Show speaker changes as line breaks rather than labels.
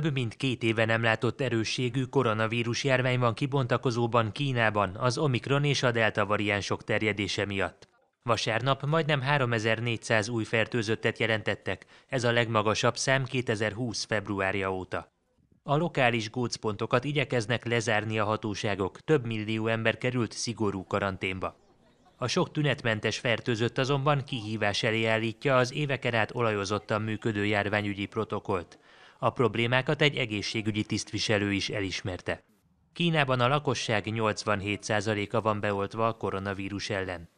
Több mint két éve nem látott erősségű koronavírus járvány van kibontakozóban Kínában az Omikron és a Delta variánsok terjedése miatt. Vasárnap majdnem 3400 új fertőzöttet jelentettek, ez a legmagasabb szám 2020. februárja óta. A lokális gócpontokat igyekeznek lezárni a hatóságok, több millió ember került szigorú karanténba. A sok tünetmentes fertőzött azonban kihívás elé állítja az éveken át olajozottan működő járványügyi protokolt. A problémákat egy egészségügyi tisztviselő is elismerte. Kínában a lakosság 87%-a van beoltva a koronavírus ellen.